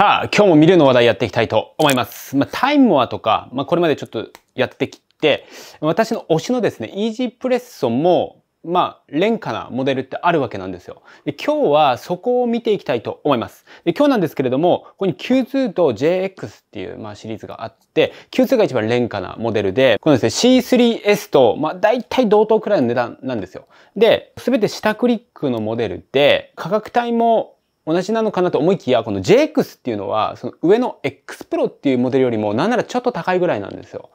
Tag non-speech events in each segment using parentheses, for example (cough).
さあ、今日も見るの話題やっていきたいと思います。まあ、タイモアとか、まあ、これまでちょっとやってきて、私の推しのですね、イージープレッソも、まあ、廉価なモデルってあるわけなんですよ。で今日はそこを見ていきたいと思います。で今日なんですけれども、ここに Q2 と JX っていう、まあ、シリーズがあって、Q2 が一番廉価なモデルで、このですね、C3S と、まあ、大体同等くらいの値段なんですよ。で、すべて下クリックのモデルで、価格帯も同じなのかなと思いきや、この JX っていうのは、その上の X Pro っていうモデルよりも、なんならちょっと高いぐらいなんですよ。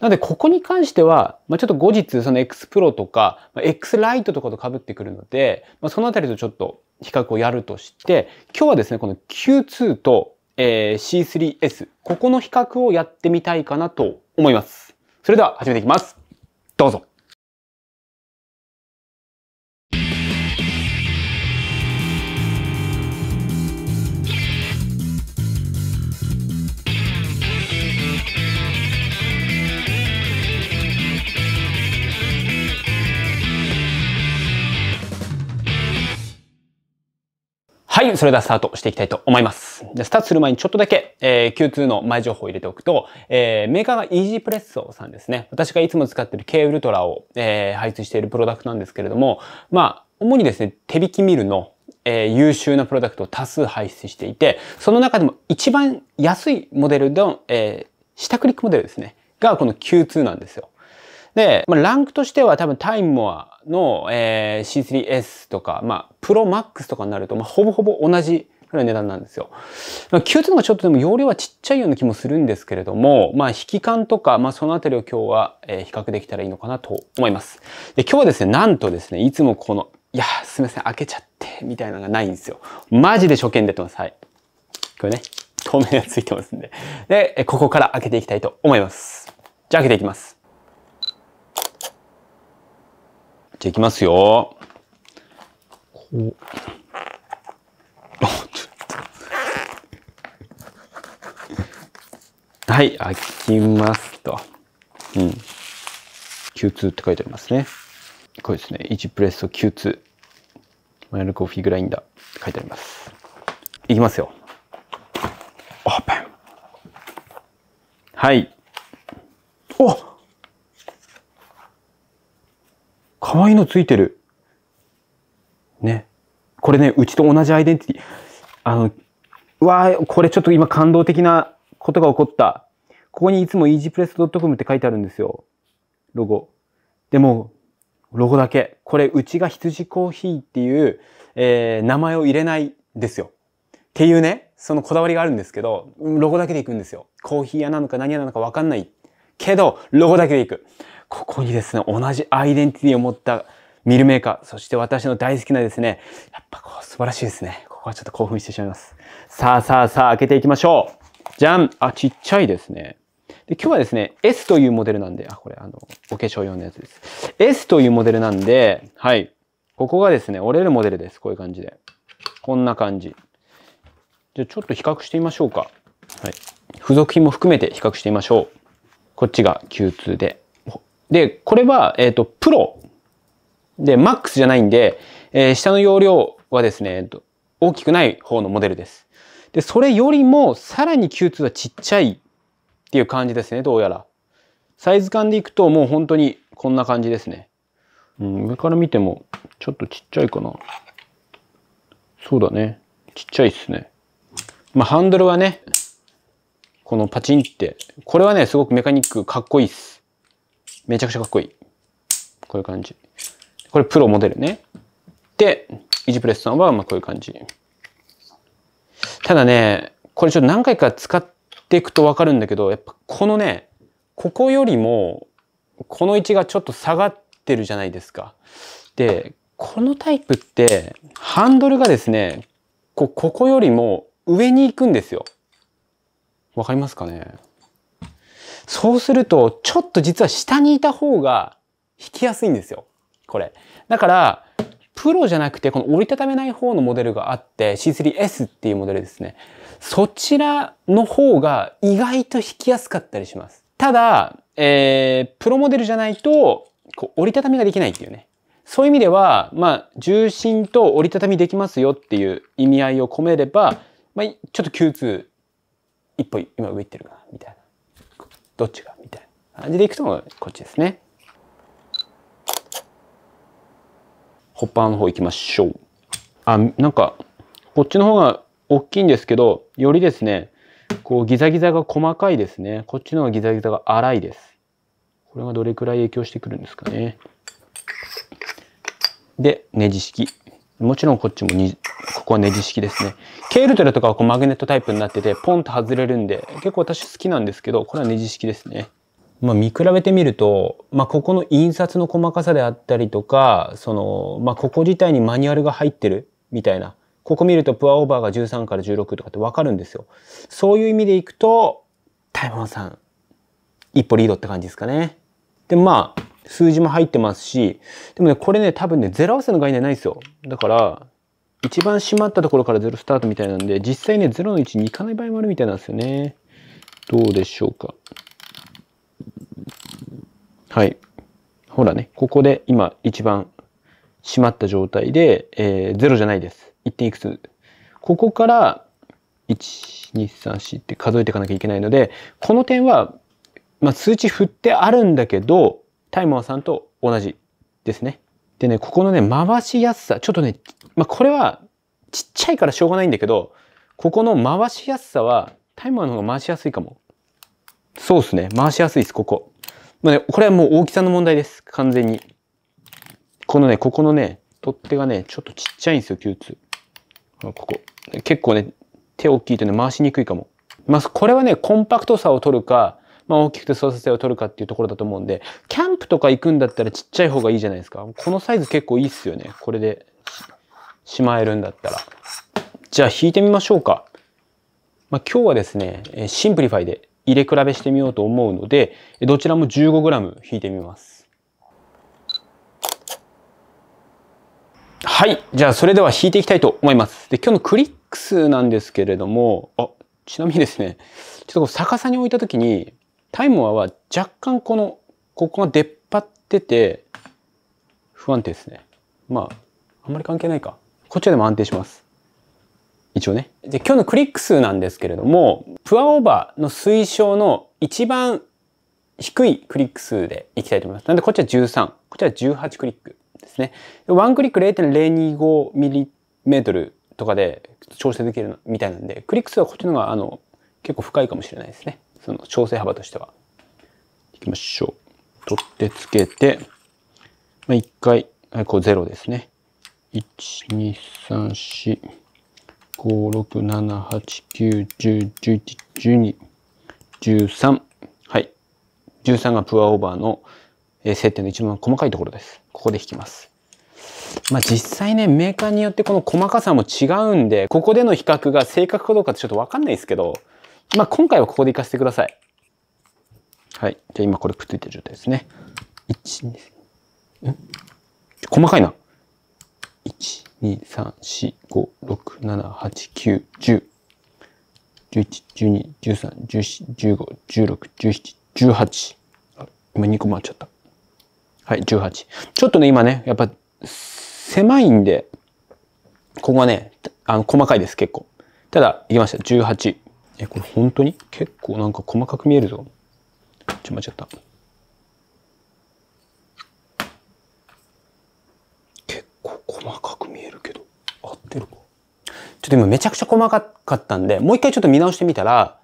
なので、ここに関しては、まあ、ちょっと後日、その X Pro とか、まあ、X Lite とかと被ってくるので、まあ、そのあたりとちょっと比較をやるとして、今日はですね、この Q2 と、えー、C3S、ここの比較をやってみたいかなと思います。それでは始めていきます。どうぞ。はい、それではスタートしていきたいと思います。でスタートする前にちょっとだけ、えー、Q2 の前情報を入れておくと、えー、メーカーが EG プレッソさんですね。私がいつも使ってる K ウルトラを、えー、配置しているプロダクトなんですけれども、まあ、主にですね、手引きミルのえー、優秀なプロダクトを多数排出していて、その中でも一番安いモデルの、えー、下クリックモデルですね。がこの Q2 なんですよ。で、まあ、ランクとしては多分タイムはの、えー、C3S とか、まあ、プロマックスとかになると、まあ、ほぼほぼ同じくらいの値段なんですよ。Q2 のがちょっとでも容量はちっちゃいような気もするんですけれども、まあ、引き感とか、まあ、そのあたりを今日は、えー、比較できたらいいのかなと思います。で、今日はですね、なんとですね、いつもこの、いや、すみません、開けちゃって、みたいなのがないんですよ。マジで初見でってます。はい。これね、透明がついてますんで。で、ここから開けていきたいと思います。じゃあ開けていきます。じゃあいきますよ。こう。(laughs) はい、開きますと。うん。Q2 って書いてありますね。これですね。1プレスト Q2。マイルコーヒーグラインダーって書いてあります。いきますよ。オープン。はい。可愛いのついてる。ね。これね、うちと同じアイデンティティ。あの、わー、これちょっと今感動的なことが起こった。ここにいつも easypress.com って書いてあるんですよ。ロゴ。でも、ロゴだけ。これ、うちが羊コーヒーっていう、えー、名前を入れないですよ。っていうね、そのこだわりがあるんですけど、ロゴだけで行くんですよ。コーヒー屋なのか何屋なのかわかんない。けど、ロゴだけで行く。ここにですね、同じアイデンティティを持ったミルメーカー、そして私の大好きなですね、やっぱこう素晴らしいですね。ここはちょっと興奮してしまいます。さあさあさあ、開けていきましょう。じゃんあ、ちっちゃいですね。で今日はですね、S というモデルなんで、あ、これ、あの、お化粧用のやつです。S というモデルなんで、はい。ここがですね、折れるモデルです。こういう感じで。こんな感じ。じゃあちょっと比較してみましょうか。はい。付属品も含めて比較してみましょう。こっちが Q2 で、で、これは、えっ、ー、と、プロで、マックスじゃないんで、えー、下の容量はですね、大きくない方のモデルです。で、それよりもさらに Q2 はちっちゃいっていう感じですね、どうやら。サイズ感でいくともう本当にこんな感じですね。うん、上から見てもちょっとちっちゃいかな。そうだね。ちっちゃいっすね。まあ、ハンドルはね、このパチンって、これはね、すごくメカニックかっこいいっす。めちゃくちゃかっこいい。こういう感じ。これプロモデルね。で、イジプレスさんはまあこういう感じ。ただね、これちょっと何回か使っていくとわかるんだけど、やっぱこのね、ここよりも、この位置がちょっと下がってるじゃないですか。で、このタイプって、ハンドルがですね、こここよりも上に行くんですよ。わかりますかねそうすると、ちょっと実は下にいた方が引きやすいんですよ。これ。だから、プロじゃなくて、この折りたためない方のモデルがあって、C3S っていうモデルですね。そちらの方が意外と引きやすかったりします。ただ、えー、プロモデルじゃないと、こう折りたたみができないっていうね。そういう意味では、まあ、重心と折りたたみできますよっていう意味合いを込めれば、まあ、ちょっと Q2、一歩今上行ってるかな、みたいな。どっちがみたいな感じでいくとこっちですね。ホッパーの方行きましょう。あ、なんか、こっちの方が大きいんですけど、よりですね、こうギザギザが細かいですね。こっちの方がギザギザが粗いです。これがどれくらい影響してくるんですかね。で、ネジ式。もちろんこっちもに、ここはネジ式ですね。ケールトレとかはこうマグネットタイプになってて、ポンと外れるんで、結構私好きなんですけど、これはネジ式ですね。まあ、見比べてみると、まあ、ここの印刷の細かさであったりとか、その、まあ、ここ自体にマニュアルが入ってるみたいな。ここ見るとプアオーバーが13から16とかってわかるんですよ。そういう意味でいくと、タイモンさん、一歩リードって感じですかね。で、まあ、数字も入ってますし、でもね、これね、多分ね、0合わせの概念ないんですよ。だから、一番閉まったところから0スタートみたいなんで、実際ね、0の位置に行かない場合もあるみたいなんですよね。どうでしょうか。はい。ほらね、ここで今一番閉まった状態で、えー、0じゃないです。1点いくつ。ここから、1234って数えていかなきゃいけないので、この点は、まあ、数値振ってあるんだけど、タイマーさんと同じですね。でね、ここのね、回しやすさ、ちょっとね、まあ、これはちっちゃいからしょうがないんだけど、ここの回しやすさは、タイマーの方が回しやすいかも。そうですね。回しやすいです、ここ。まあね、これはもう大きさの問題です。完全に。このね、ここのね、取っ手がね、ちょっとちっちゃいんですよ、Q2。ここ。結構ね、手大きいとね、回しにくいかも。まあ、これはね、コンパクトさを取るか、まあ、大きくて操作性を取るかっていうところだと思うんで、キャンプとか行くんだったらちっちゃい方がいいじゃないですか。このサイズ結構いいっすよね。これでしまえるんだったら。じゃあ引いてみましょうか。まあ、今日はですね、シンプリファイで入れ比べしてみようと思うので、どちらも 15g 引いてみます。はい。じゃあ、それでは引いていきたいと思います。で、今日のクリック数なんですけれども、あ、ちなみにですね、ちょっと逆さに置いたときに、タイムワは若干この、ここが出っ張ってて、不安定ですね。まあ、あんまり関係ないか。こっちでも安定します。一応ね。で、今日のクリック数なんですけれども、プアオーバーの推奨の一番低いクリック数でいきたいと思います。なんでこっちは13、こっちは18クリックですね。ワンクリック 0.025mm とかで調整できるみたいなんで、クリック数はこっちの方があの結構深いかもしれないですね。その調整幅としては。いきましょう。取ってつけて、まあ、1回、はい、こう0ですね。1,2,3,4,5,6,7,8,9,10,11,12,13はい13がプアオーバーの接点の一番細かいところですここで引きますまあ実際ねメーカーによってこの細かさも違うんでここでの比較が正確かどうかってちょっとわかんないですけどまあ、今回はここで行かせてください。はい。じゃあ今これくっついてる状態ですね。1、2、ん細かいな。1、2、3、4、5、6、7、8、9、10。11、12、13、14、15、16、17、18。今2個回っちゃった。はい、18。ちょっとね、今ね、やっぱ、狭いんで、ここはね、あの、細かいです、結構。ただ、いきました。18。え、これ本当に結構なんか細かく見えるぞ。ちょ、間違った。結構細かく見えるけど、合ってるかちょっと今めちゃくちゃ細かかったんで、もう一回ちょっと見直してみたら、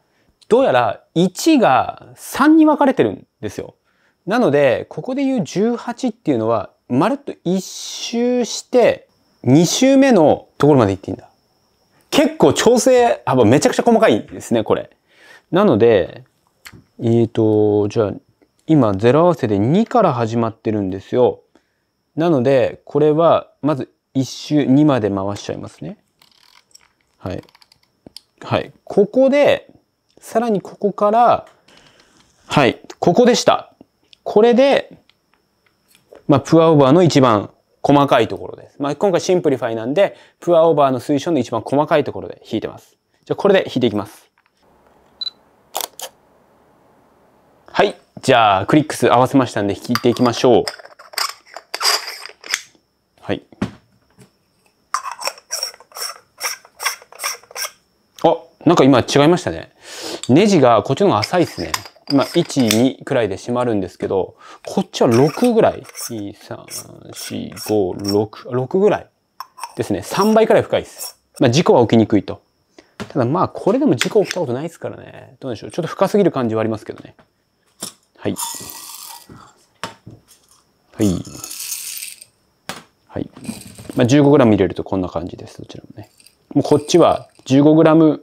どうやら1が3に分かれてるんですよ。なので、ここで言う18っていうのは、まるっと1周して、2周目のところまで行っていいんだ。結構調整幅めちゃくちゃ細かいですね、これ。なので、えっ、ー、と、じゃあ、今、0合わせで2から始まってるんですよ。なので、これは、まず1周2まで回しちゃいますね。はい。はい。ここで、さらにここから、はい、ここでした。これで、まあ、プアオーバーの1番細かいところです。まあ、今回シンプリファイなんで、プアオーバーの推奨の一番細かいところで弾いてます。じゃあこれで弾いていきます。はい。じゃあ、クリックス合わせましたんで弾いていきましょう。はい。あ、なんか今違いましたね。ネジがこっちの方が浅いですね。まあ、1、2くらいで閉まるんですけど、こっちは6ぐらい。2、3、4、5、6、6ぐらいですね。3倍くらい深いです。まあ、事故は起きにくいと。ただまあ、これでも事故起きたことないですからね。どうでしょう。ちょっと深すぎる感じはありますけどね。はい。はい。はい。まあ、15g 入れるとこんな感じです。どちらもね。もうこっちは 15g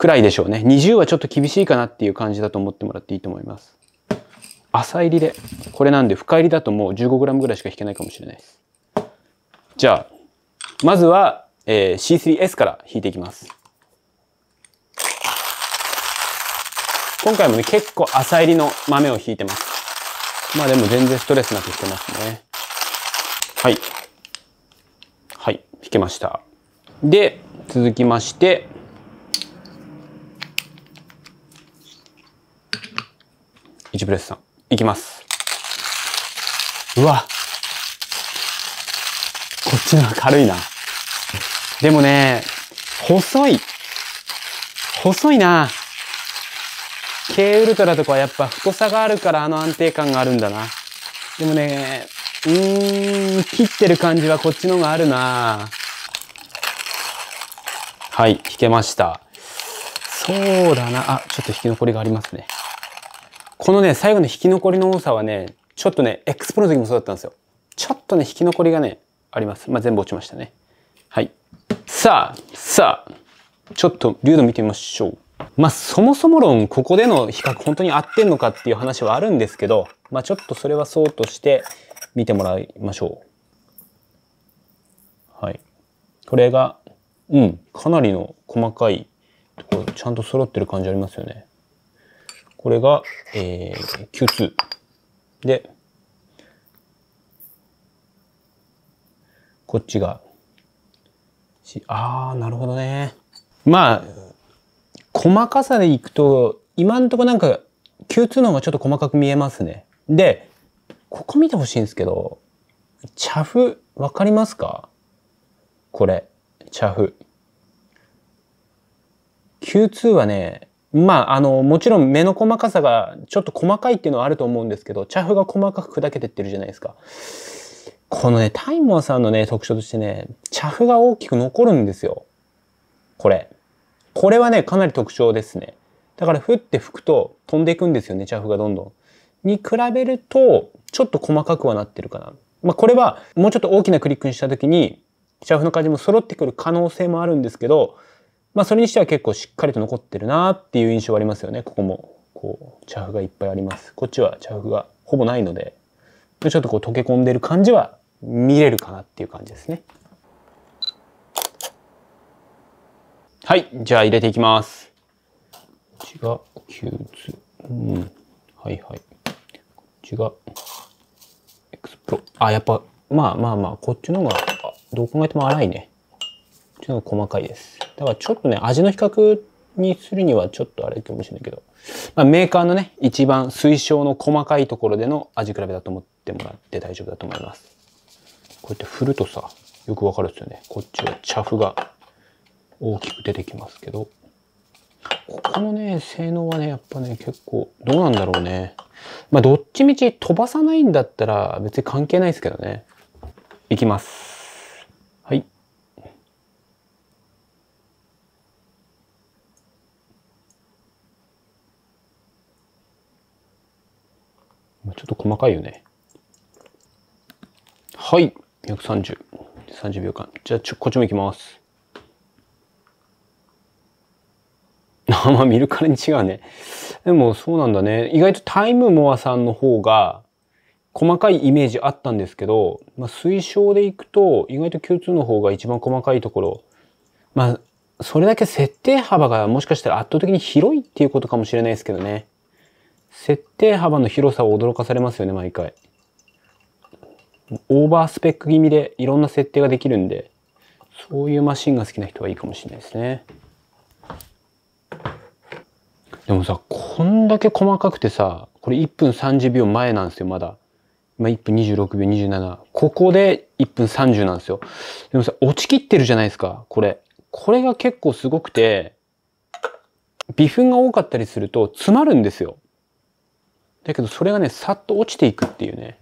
くらいでしょうね。20はちょっと厳しいかなっていう感じだと思ってもらっていいと思います。浅入りで。これなんで深入りだともう 15g ぐらいしか引けないかもしれないです。じゃあ、まずは、えー、C3S から引いていきます。今回もね、結構浅入りの豆を引いてます。まあでも全然ストレスなく引けますね。はい。はい、引けました。で、続きまして、1プレスさん。いきます。うわ。こっちの軽いな。でもね、細い。細いな。K ウルトラとかはやっぱ太さがあるからあの安定感があるんだな。でもね、うーん、切ってる感じはこっちの方があるな。はい、引けました。そうだな。あ、ちょっと引き残りがありますね。このね、最後の引き残りの多さはね、ちょっとね、エクスプロの時もそうだったんですよ。ちょっとね、引き残りがね、あります。まあ、全部落ちましたね。はい。さあ、さあ、ちょっと流度見てみましょう。まあ、そもそも論、ここでの比較、本当に合ってんのかっていう話はあるんですけど、まあ、ちょっとそれはそうとして見てもらいましょう。はい。これが、うん、かなりの細かいところ、ちゃんと揃ってる感じありますよね。これが、えー、Q2。で、こっちが、C、あー、なるほどね。まあ、細かさでいくと、今んとこなんか Q2 の方がちょっと細かく見えますね。で、ここ見てほしいんですけど、チャフ、わかりますかこれ、チャフ。Q2 はね、まあ、あの、もちろん目の細かさがちょっと細かいっていうのはあると思うんですけど、茶ャが細かく砕けてってるじゃないですか。このね、タイモンさんのね、特徴としてね、茶ャが大きく残るんですよ。これ。これはね、かなり特徴ですね。だから、ふって吹くと飛んでいくんですよね、茶ャがどんどん。に比べると、ちょっと細かくはなってるかな。まあ、これは、もうちょっと大きなクリックにした時に、茶ャの感じも揃ってくる可能性もあるんですけど、まあそれにしては結構しっかりと残ってるなっていう印象はありますよね。ここも、こう、チャフがいっぱいあります。こっちはチャフがほぼないので、ちょっとこう溶け込んでる感じは見れるかなっていう感じですね。はい、じゃあ入れていきます。こっちがキューズ。うん。はいはい。こっちがスプロ。あ、やっぱ、まあまあまあ、こっちの方が、どう考えても荒いね。ちょっと細かいです。だからちょっとね、味の比較にするにはちょっとあれかもしれないけど、まあ、メーカーのね、一番推奨の細かいところでの味比べだと思ってもらって大丈夫だと思います。こうやって振るとさ、よくわかるっすよね。こっちはチャフが大きく出てきますけど、ここのね、性能はね、やっぱね、結構、どうなんだろうね。まあ、どっちみち飛ばさないんだったら別に関係ないですけどね。いきます。ちょっと細かいよね。はい。130。30秒間。じゃあ、ちょ、こっちも行きます。あ (laughs) まあ見るからに違うね。でもそうなんだね。意外とタイムモアさんの方が細かいイメージあったんですけど、まあ推奨でいくと意外と Q2 の方が一番細かいところ。まあそれだけ設定幅がもしかしたら圧倒的に広いっていうことかもしれないですけどね。設定幅の広さを驚かされますよね、毎回。オーバースペック気味でいろんな設定ができるんで、そういうマシンが好きな人はいいかもしれないですね。でもさ、こんだけ細かくてさ、これ1分30秒前なんですよ、まだ。今1分26秒27。ここで1分30なんですよ。でもさ、落ちきってるじゃないですか、これ。これが結構すごくて、微粉が多かったりすると詰まるんですよ。だけどそれがね、さっと落ちていくっていうね。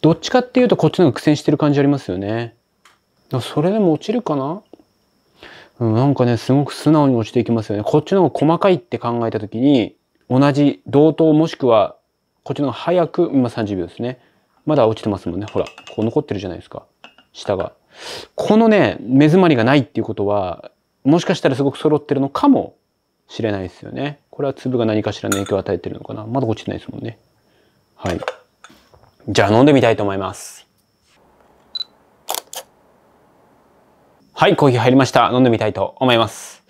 どっちかっていうとこっちの方が苦戦してる感じありますよね。それでも落ちるかなうん、なんかね、すごく素直に落ちていきますよね。こっちの方が細かいって考えた時に、同じ同等もしくは、こっちの方が早く、今30秒ですね。まだ落ちてますもんね。ほら、こう残ってるじゃないですか。下が。このね、目詰まりがないっていうことは、もしかしたらすごく揃ってるのかもしれないですよね。これは粒が何かしらの影響を与えてるのかなまだ落ちてないですもんね。はい。じゃあ飲んでみたいと思います。はい、コーヒー入りました。飲んでみたいと思います。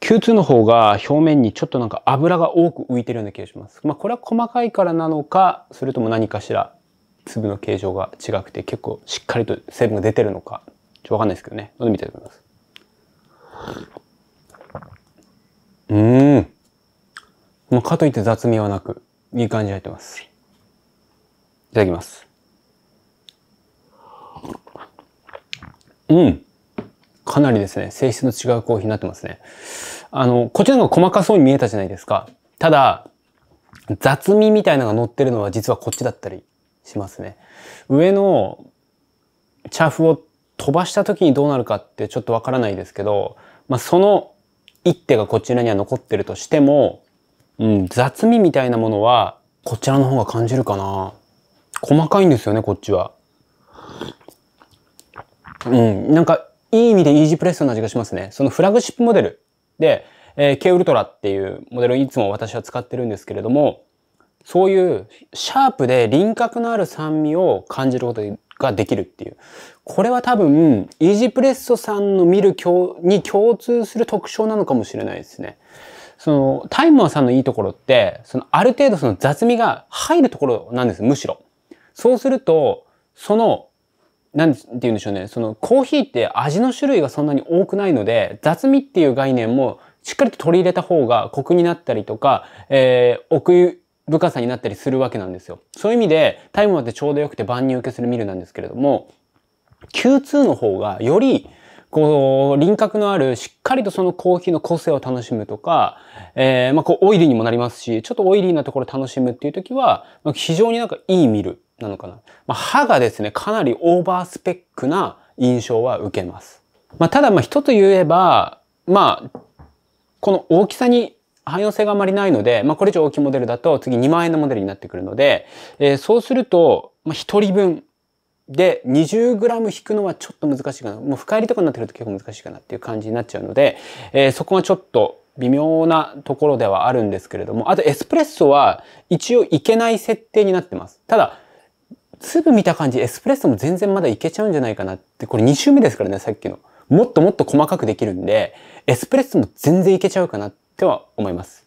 Q2 の方が表面にちょっとなんか油が多く浮いてるような気がします。まあこれは細かいからなのか、それとも何かしら粒の形状が違くて結構しっかりと成分が出てるのか、ちょっとわかんないですけどね。飲んでみたいと思います。まあ、かといって雑味はなく、いい感じに入ってます。いただきます。うん。かなりですね、性質の違うコーヒーになってますね。あの、こっちの方が細かそうに見えたじゃないですか。ただ、雑味みたいなのが乗ってるのは実はこっちだったりしますね。上のチャフを飛ばした時にどうなるかってちょっとわからないですけど、まあ、その一手がこちらには残ってるとしても、うん、雑味みたいなものは、こちらの方が感じるかな。細かいんですよね、こっちは。うん、なんか、いい意味でイージープレスの味がしますね。そのフラグシップモデルで、えー、K ウルトラっていうモデルをいつも私は使ってるんですけれども、そういうシャープで輪郭のある酸味を感じることができるっていう。これは多分、イージープレッソさんの見るに共通する特徴なのかもしれないですね。その、タイマーさんのいいところって、その、ある程度その雑味が入るところなんです、むしろ。そうすると、その、なんて言うんでしょうね、その、コーヒーって味の種類がそんなに多くないので、雑味っていう概念もしっかりと取り入れた方がコクになったりとか、えー、奥深さになったりするわけなんですよ。そういう意味で、タイマーってちょうどよくて万人受けするミルなんですけれども、Q2 の方がより、こう、輪郭のある、しっかりとそのコーヒーの個性を楽しむとか、えー、まあ、こう、オイリーにもなりますし、ちょっとオイリーなところ楽しむっていう時は、まあ、非常になんかいい見る、なのかな。まあ、歯がですね、かなりオーバースペックな印象は受けます。まあ、ただ、まあ、一つ言えば、まあ、この大きさに汎用性があまりないので、まあ、これ以上大きいモデルだと次2万円のモデルになってくるので、えー、そうすると、まあ、1人分で、20g 引くのはちょっと難しいかな。もう深入りとかになってると結構難しいかなっていう感じになっちゃうので、えー、そこはちょっと微妙なところではあるんですけれども、あとエスプレッソは一応いけない設定になってます。ただ、粒見た感じ、エスプレッソも全然まだいけちゃうんじゃないかなって、これ2周目ですからね、さっきの。もっともっと細かくできるんで、エスプレッソも全然いけちゃうかなっては思います。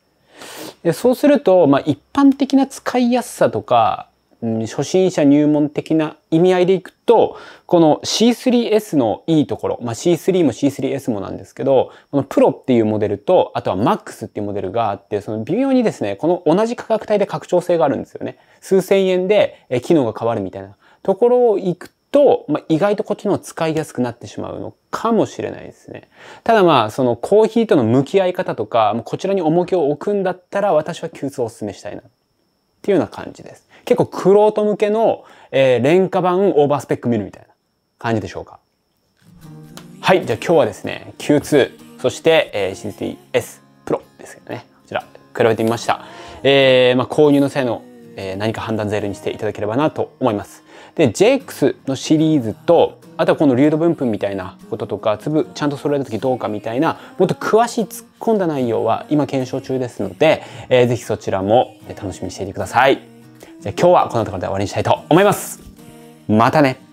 でそうすると、まあ、一般的な使いやすさとか、初心者入門的な意味合いでいくと、この C3S のいいところ、まあ、C3 も C3S もなんですけど、このプロっていうモデルと、あとは MAX っていうモデルがあって、その微妙にですね、この同じ価格帯で拡張性があるんですよね。数千円で機能が変わるみたいなところを行くと、まあ、意外とこっちの使いやすくなってしまうのかもしれないですね。ただまあ、そのコーヒーとの向き合い方とか、こちらに重きを置くんだったら、私は急須をお勧めしたいなっていうような感じです。結構クロート向けの、えー、廉価版オーバースペック見るみたいな感じでしょうか。はい、じゃあ今日はですね、Q2、そして、えー、CCS Pro ですけどね。こちら、比べてみました。えー、まあ、購入の際の、えー、何か判断材料にしていただければなと思います。で、JX のシリーズと、あとはこの流度分布みたいなこととか、粒ちゃんと揃えた時どうかみたいな、もっと詳しい突っ込んだ内容は今検証中ですので、えー、ぜひそちらも楽しみにしていてください。じゃあ今日はこのところで終わりにしたいと思います。またね